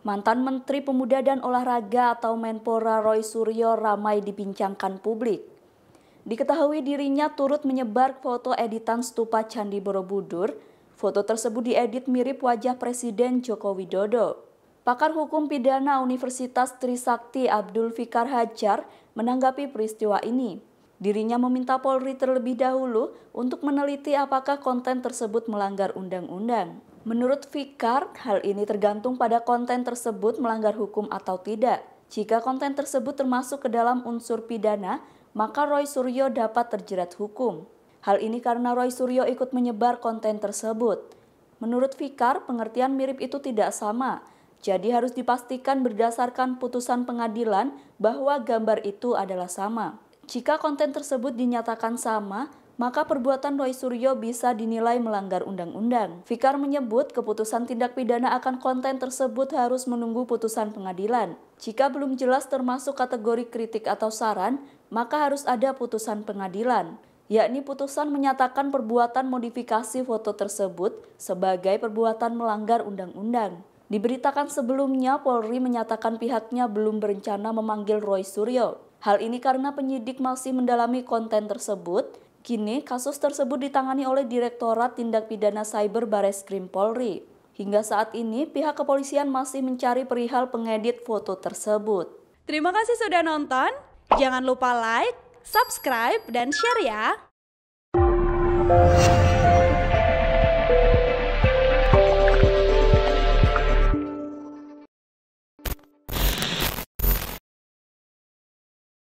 Mantan Menteri Pemuda dan Olahraga atau Menpora Roy Suryo ramai dibincangkan publik. Diketahui dirinya turut menyebar foto editan stupa Candi Borobudur. Foto tersebut diedit mirip wajah Presiden Joko Widodo. Pakar Hukum Pidana Universitas Trisakti Abdul Fikar Hajar menanggapi peristiwa ini. Dirinya meminta Polri terlebih dahulu untuk meneliti apakah konten tersebut melanggar undang-undang. Menurut Fikar, hal ini tergantung pada konten tersebut melanggar hukum atau tidak. Jika konten tersebut termasuk ke dalam unsur pidana, maka Roy Suryo dapat terjerat hukum. Hal ini karena Roy Suryo ikut menyebar konten tersebut. Menurut Fikar, pengertian mirip itu tidak sama. Jadi harus dipastikan berdasarkan putusan pengadilan bahwa gambar itu adalah sama. Jika konten tersebut dinyatakan sama, maka perbuatan Roy Suryo bisa dinilai melanggar undang-undang. Fikar menyebut keputusan tindak pidana akan konten tersebut harus menunggu putusan pengadilan. Jika belum jelas termasuk kategori kritik atau saran, maka harus ada putusan pengadilan yakni putusan menyatakan perbuatan modifikasi foto tersebut sebagai perbuatan melanggar undang-undang. Diberitakan sebelumnya, Polri menyatakan pihaknya belum berencana memanggil Roy Suryo. Hal ini karena penyidik masih mendalami konten tersebut Kini, kasus tersebut ditangani oleh Direktorat Tindak Pidana Cyber Bareskrim Polri. Hingga saat ini, pihak kepolisian masih mencari perihal pengedit foto tersebut. Terima kasih sudah nonton. Jangan lupa like, subscribe, dan share ya.